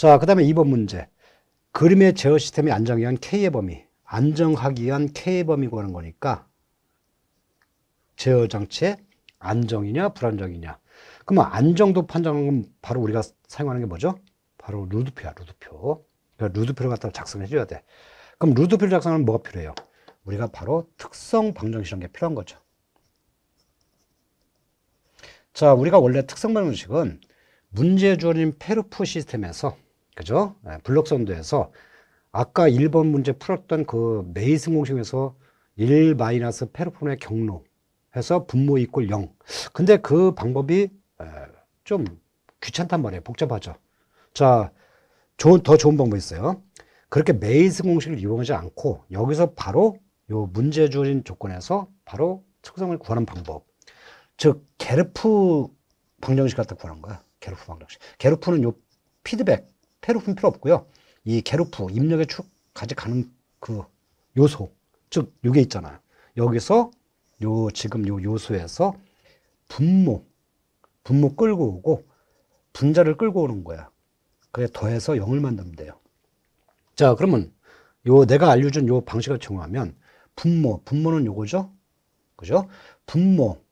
자, 그 다음에 2번 문제. 그림의 제어 시스템이 안정하기 위한 K의 범위. 안정하기 위한 K의 범위고 하는 거니까 제어 장치의 안정이냐 불안정이냐. 그러면 안정도 판정하는 건 바로 우리가 사용하는 게 뭐죠? 바로 루드표야, 루드표. 그러니까 루드표를 갖다가 작성해 줘야 돼. 그럼 루드표를 작성하면 뭐가 필요해요? 우리가 바로 특성 방정식이라는 게 필요한 거죠. 자, 우리가 원래 특성 방정식은 문제 주어진 페르프 시스템에서 그죠? 예, 블록 선도에서 아까 1번 문제 풀었던 그 메이슨 공식에서 1 마이너스 페르폰의 경로 해서 분모 이꼴 0. 근데 그 방법이 예, 좀 귀찮단 말이에요. 복잡하죠. 자, 좋은, 더 좋은 방법이 있어요. 그렇게 메이슨 공식을 이용하지 않고 여기서 바로 요 문제 주어진 조건에서 바로 특성을 구하는 방법. 즉, 게르프 방정식 같은 구하는 거야. 게르프 방정식. 게르프는 요 피드백, 테르푼 필요 없고요. 이게루프 입력에 쭉 가져가는 그 요소 즉 요게 있잖아요. 여기서 요 지금 요 요소에서 분모 분모 끌고 오고 분자를 끌고 오는 거야. 그래 더해서 0을 만들면 돼요. 자 그러면 요 내가 알려준 요 방식을 정하면 분모 분모는 요거죠. 그죠? 분모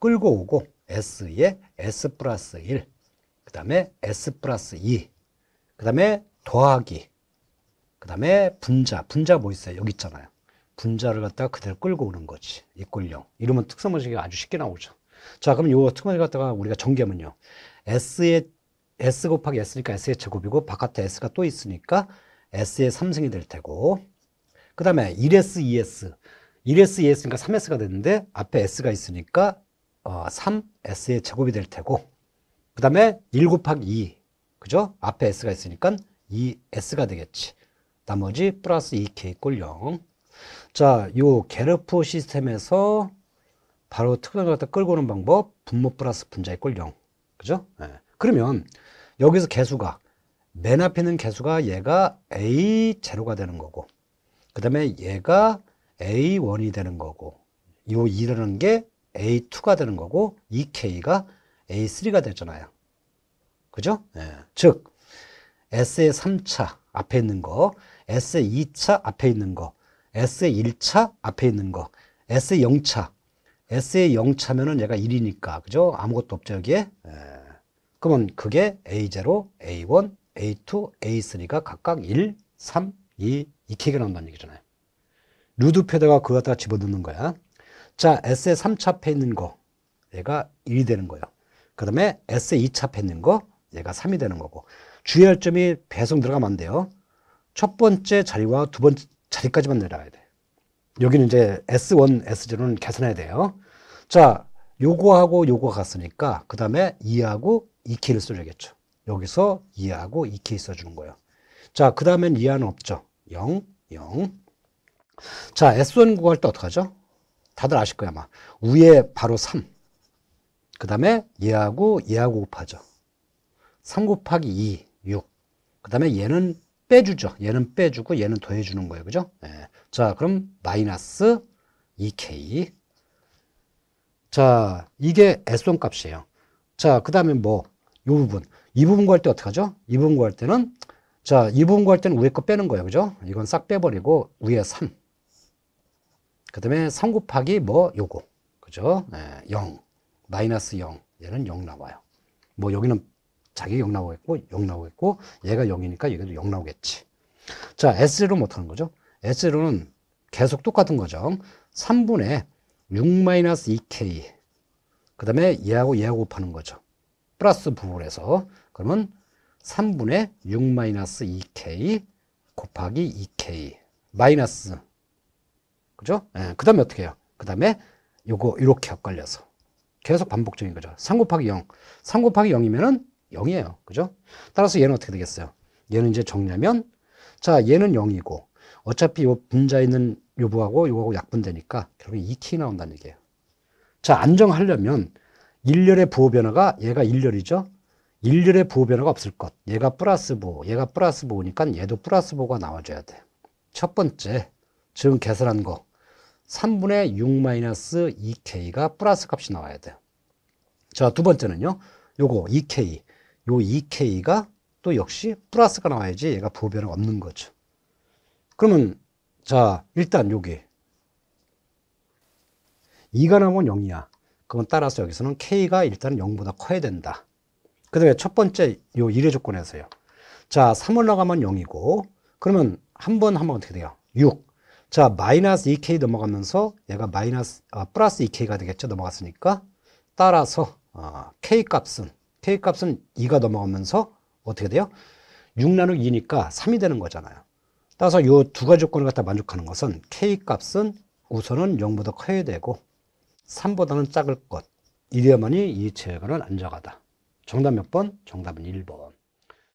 끌고 오고 S에 S 플러스 1그 다음에 S 플러스 2그 다음에 더하기. 그 다음에 분자. 분자 뭐 있어요? 여기 있잖아요. 분자를 갖다가 그대로 끌고 오는 거지. 이꼴령. 이러면 특성모식이 아주 쉽게 나오죠. 자, 그럼 요 특성모식 갖다가 우리가 전개하면요. S의, S 곱하기 S니까 S의 제곱이고, 바깥에 S가 또 있으니까 S의 3승이 될 테고, 그 다음에 1S, 2S. 1S, 2S니까 3S가 되는데, 앞에 S가 있으니까 어, 3S의 제곱이 될 테고, 그 다음에 1 곱하기 2. 그죠? 앞에 S가 있으니까 이 S가 되겠지. 나머지 플러스 2K 꼴 0. 자, 요 게르프 시스템에서 바로 특별한 갖다 끌고 오는 방법, 분모 플러스 분자의 꼴 0. 그죠? 네. 그러면 여기서 개수가, 맨 앞에 있는 개수가 얘가 A0가 되는 거고, 그 다음에 얘가 A1이 되는 거고, 요 2라는 게 A2가 되는 거고, 2K가 A3가 되잖아요. 그죠? 예. 즉, S의 3차 앞에 있는 거, S의 2차 앞에 있는 거, S의 1차 앞에 있는 거, S의 0차. S의 0차면은 얘가 1이니까, 그죠? 아무것도 없죠, 여기에? 예. 그러면 그게 A0, A1, A2, A3가 각각 1, 3, 2, 이렇게 나온다는 얘기잖아요. 루드패드가 그거 갖다가 집어넣는 거야. 자, S의 3차 앞에 있는 거. 얘가 1이 되는 거예요. 그 다음에 S의 2차 앞에 있는 거. 얘가 3이 되는 거고 주의할 점이 배송 들어가면 안 돼요. 첫 번째 자리와 두 번째 자리까지만 내려가야 돼. 여기는 이제 S1, S0는 계산해야 돼요. 자, 요거하고 요거 갔으니까 그 다음에 2하고 2키를 써줘야겠죠. 여기서 2하고 2키 써주는 거예요. 자, 그 다음엔 2하는 없죠. 0, 0. 자, S1 구할 때 어떡하죠? 다들 아실 거야, 아마. 위에 바로 3. 그 다음에 얘하고 얘하고 곱하죠. 3 곱하기 2, 6. 그 다음에 얘는 빼주죠. 얘는 빼주고 얘는 더해주는 거예요. 그죠? 예. 자, 그럼 마이너스 2k. 자, 이게 S1 값이에요. 자, 그 다음에 뭐, 이 부분. 이 부분 구할 때 어떡하죠? 이 부분 구할 때는, 자, 이 부분 구할 때는 위에 거 빼는 거예요. 그죠? 이건 싹 빼버리고, 위에 3. 그 다음에 3 곱하기 뭐, 요거. 그죠? 예, 0. 마이너스 0. 얘는 0 나와요. 뭐, 여기는 자기 0 나오겠고 0 나오겠고 얘가 0이니까 얘도 0 나오겠지. 자, S로 못하는 거죠. S로는 계속 똑같은 거죠. 3분의 6-2K 그 다음에 얘하고 얘하고 곱하는 거죠. 플러스 부분를 해서 그러면 3분의 6-2K 곱하기 2K 마이너스 그죠? 예, 그 다음에 어떻게 해요? 그 다음에 요거 이렇게 엇갈려서 계속 반복적인 거죠. 3 곱하기 0. 3 곱하기 0이면은 0이에요. 그죠? 따라서 얘는 어떻게 되겠어요? 얘는 이제 정리하면 자, 얘는 0이고 어차피 요 분자 있는 요부하고 요거하고 약분되니까 결국 2t 나온다는 얘기예요. 자, 안정하려면 일렬의 부호 변화가 얘가 일렬이죠. 일렬의 부호 변화가 없을 것. 얘가 플러스 부호, 얘가 플러스 부호니까 얘도 플러스 부호가 나와줘야 돼. 첫 번째, 지금 계산한 거. 3분의 6 마이너스 2k가 플러스 값이 나와야 돼요. 자, 두 번째는요. 요거 2k. 요 EK가 또 역시 플러스가 나와야지 얘가 부호변은 없는 거죠. 그러면 자 일단 여기 2가 나오면 0이야. 그건 따라서 여기서는 K가 일단 0보다 커야 된다. 그 다음에 첫 번째 요 1의 조건에서요. 자 3을 나가면 0이고 그러면 한 번 하면 어떻게 돼요? 6. 자 마이너스 2K 넘어가면서 얘가 마이너스 아, 플러스 2K가 되겠죠. 넘어갔으니까 따라서 아, K 값은 k 값은 2가 넘어가면서 어떻게 돼요? 6 나누기 2니까 3이 되는 거잖아요. 따라서 이 두 가지 조건을 갖다 만족하는 것은 k 값은 우선은 0보다 커야 되고 3보다는 작을 것. 이래야만이 이 제거는 안정하다. 정답 몇 번? 정답은 1번.